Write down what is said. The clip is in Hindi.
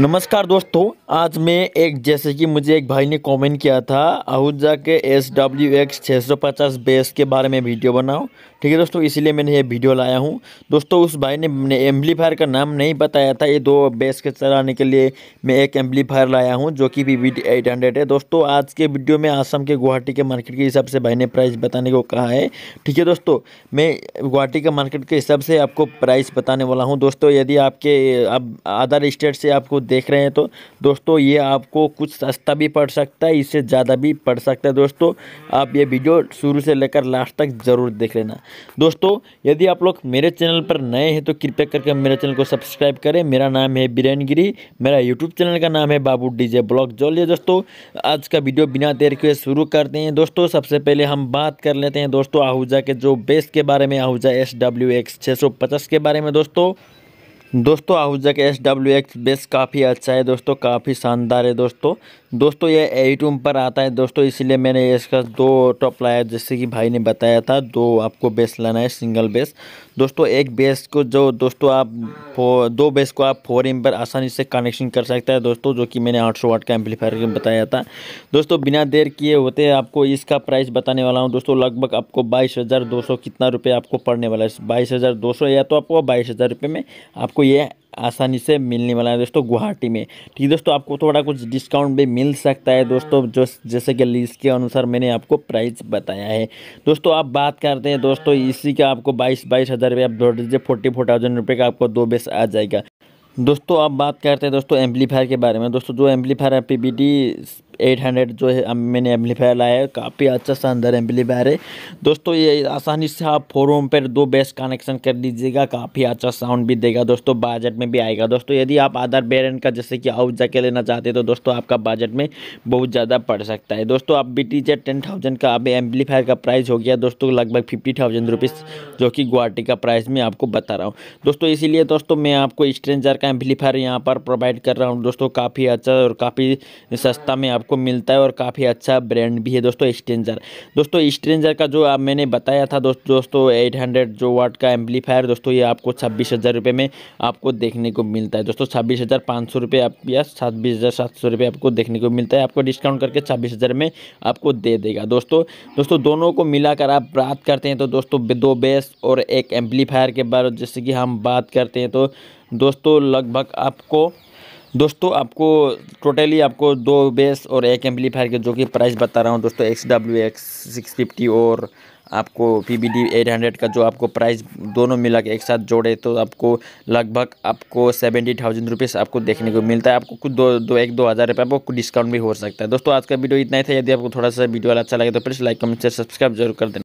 नमस्कार दोस्तों आज मैं एक जैसे कि मुझे एक भाई ने कमेंट किया था आहूजा के एस डब्ल्यू एक्स छः सौ पचास बेस के बारे में वीडियो बनाओ ठीक है दोस्तों इसलिए मैंने ये वीडियो लाया हूँ दोस्तों उस भाई ने एम्पलीफायर का नाम नहीं बताया था ये दो बेस के चलाने के लिए मैं एक एम्पलीफायर लाया हूँ जो कि वी एट हंड्रेड है दोस्तों आज के वीडियो में आसम के गुवाहाटी के मार्केट के हिसाब से भाई ने प्राइस बताने को कहा है ठीक है दोस्तों मैं गुवाहाटी के मार्केट के हिसाब से आपको प्राइस बताने वाला हूँ दोस्तों यदि आपके अब अदर स्टेट से आपको देख रहे हैं तो दोस्तों ये आपको कुछ सस्ता भी पड़ सकता है इससे ज़्यादा भी पड़ सकता है दोस्तों आप ये वीडियो शुरू से लेकर लास्ट तक ज़रूर देख लेना दोस्तों यदि आप लोग मेरे चैनल पर नए हैं तो कृपया करके मेरे चैनल को सब्सक्राइब करें मेरा नाम है बीरेन गिरी मेरा यूट्यूब चैनल का नाम है बाबू डीजे ब्लॉग जोलिए दोस्तों आज का वीडियो बिना देर के शुरू करते हैं दोस्तों सबसे पहले हम बात कर लेते हैं दोस्तों आहूजा के जो बेस के बारे में आहूजा एस डब्ल्यू एक्स छः सौ पचास के बारे में दोस्तों दोस्तों आहूजा के एस डब्ल्यू एक्स बेस काफ़ी अच्छा है दोस्तों काफ़ी शानदार है दोस्तों दोस्तों ये एट ओम पर आता है दोस्तों इसीलिए मैंने इसका दो टॉप लाया जैसे कि भाई ने बताया था दो आपको बेस लाना है सिंगल बेस दोस्तों एक बेस को जो दोस्तों आप दो बेस को आप फोर एम पर आसानी से कनेक्शन कर सकते हैं दोस्तों जो कि मैंने आठ सौ वाट का एम्पलीफायर बताया था दोस्तों बिना देर किए होते आपको इसका प्राइस बताने वाला हूँ दोस्तों लगभग आपको बाईस हज़ार दो सौ कितना रुपये आपको पड़ने वाला है बाईस हज़ार दो सौ या तो आपको बाईस हज़ार रुपये में आपको आपको ये आसानी से मिलने वाला है दोस्तों गुवाहाटी में ठीक दोस्तों आपको थोड़ा कुछ डिस्काउंट भी मिल सकता है दोस्तों हाँ। जो जैसे कि लिस्ट के अनुसार मैंने आपको प्राइस बताया है दोस्तों आप बात करते हैं दोस्तों हाँ। इसी का आपको बाईस बाईस हज़ार रुपये आप जोड़ दीजिए फोर्टी फोर थाउजेंड रुपये का आपको दो बेस आ जाएगा दोस्तों आप बात करते हैं दोस्तों एम्पलीफायर के बारे में दोस्तों जो एम्पलीफायर है पी एट हंड्रेड जो है मैंने एम्पलीफायर लाया है काफ़ी अच्छा शानदार एम्पलीफायर है दोस्तों ये आसानी से आप फोर ओम पर दो बेस कनेक्शन कर लीजिएगा काफ़ी अच्छा साउंड भी देगा दोस्तों बजट में भी आएगा दोस्तों यदि आप आधार बेरन का जैसे कि आउट जाके लेना चाहते हैं तो दोस्तों आपका बजट में बहुत ज़्यादा पड़ सकता है दोस्तों आप बी टी टेन थाउजेंड का अब एम्पलीफायर का प्राइस हो गया दोस्तों लगभग फिफ्टी थाउजेंड रुपीज़ जो कि गुवाहाटी का प्राइस मैं आपको बता रहा हूँ दोस्तों इसीलिए दोस्तों मैं आपको स्ट्रेंजर का एम्पलीफायर यहाँ पर प्रोवाइड कर रहा हूँ दोस्तों काफ़ी अच्छा और काफ़ी सस्ता में आप आपको मिलता है और काफ़ी अच्छा ब्रांड भी है दोस्तों स्ट्रेंजर दोस्तों स्ट्रेंजर का जो आप मैंने बताया था दोस्त दोस्तों एट हंड्रेड जो वाट का एम्पलीफायर दोस्तों ये आपको छब्बीस हज़ार रुपये में आपको देखने को मिलता है दोस्तों छब्बीस हज़ार पाँच सौ रुपये आप या छब्बीस हज़ार सात सौ रुपये आपको देखने को मिलता है आपको डिस्काउंट करके छब्बीस हज़ार में आपको दे देगा दोस्तों दोस्तों दोनों को मिलाकर आप बात करते हैं तो दोस्तों दो बेस और एक एम्पलीफायर के बारे जैसे कि हम बात करते हैं तो दोस्तों लगभग आपको दोस्तों आपको टोटली आपको दो बेस और एक एम्पलीफायर के जो कि प्राइस बता रहा हूँ दोस्तों X W X six fifty और आपको P B D eight hundred का जो आपको प्राइस दोनों मिला के एक साथ जोड़े तो आपको लगभग आपको सेवेंटी थाउजेंड रुपीज़ आपको देखने को मिलता है आपको कुछ दो दो एक दो हज़ार रुपये आपको डिस्काउंट भी हो सकता है दोस्तों आज का वीडियो इतना ही था यदि आपको थोड़ा सा वीडियो अच्छा लगे तो प्लीज़ लाइक कमेंट से सब्सक्राइब जरूर कर देना